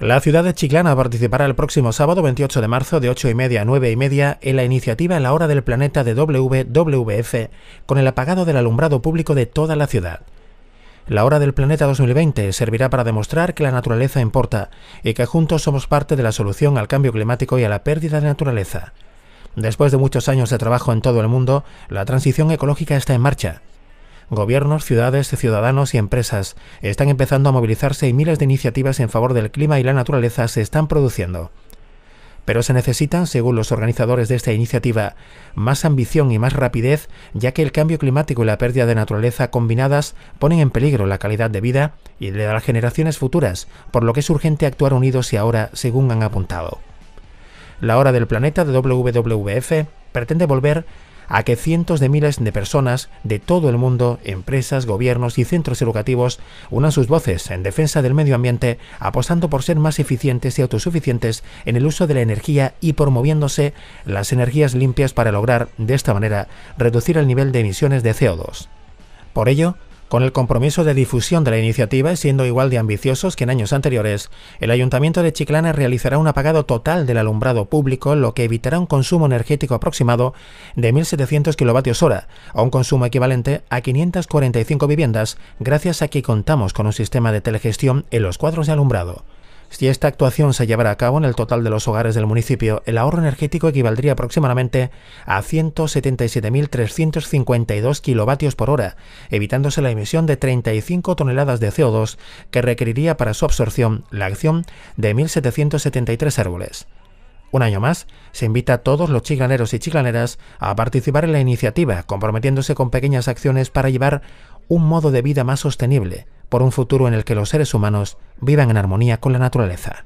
La ciudad de Chiclana participará el próximo sábado 28 de marzo de 8 y media a 9 y media en la iniciativa La Hora del Planeta de WWF con el apagado del alumbrado público de toda la ciudad. La Hora del Planeta 2020 servirá para demostrar que la naturaleza importa y que juntos somos parte de la solución al cambio climático y a la pérdida de naturaleza. Después de muchos años de trabajo en todo el mundo, la transición ecológica está en marcha. Gobiernos, ciudades, ciudadanos y empresas están empezando a movilizarse y miles de iniciativas en favor del clima y la naturaleza se están produciendo. Pero se necesitan, según los organizadores de esta iniciativa, más ambición y más rapidez, ya que el cambio climático y la pérdida de naturaleza combinadas ponen en peligro la calidad de vida y de las generaciones futuras, por lo que es urgente actuar unidos y ahora, según han apuntado. La hora del planeta de WWF pretende volver a que cientos de miles de personas de todo el mundo, empresas, gobiernos y centros educativos unan sus voces en defensa del medio ambiente, apostando por ser más eficientes y autosuficientes en el uso de la energía y promoviéndose las energías limpias para lograr, de esta manera, reducir el nivel de emisiones de CO2. Por ello, con el compromiso de difusión de la iniciativa siendo igual de ambiciosos que en años anteriores, el Ayuntamiento de Chiclana realizará un apagado total del alumbrado público, lo que evitará un consumo energético aproximado de 1.700 kWh, a un consumo equivalente a 545 viviendas, gracias a que contamos con un sistema de telegestión en los cuadros de alumbrado. Si esta actuación se llevara a cabo en el total de los hogares del municipio, el ahorro energético equivaldría aproximadamente a 177.352 kilovatios por hora, evitándose la emisión de 35 toneladas de CO2 que requeriría para su absorción la acción de 1.773 árboles. Un año más, se invita a todos los chiglaneros y chiglaneras a participar en la iniciativa, comprometiéndose con pequeñas acciones para llevar un modo de vida más sostenible, por un futuro en el que los seres humanos vivan en armonía con la naturaleza.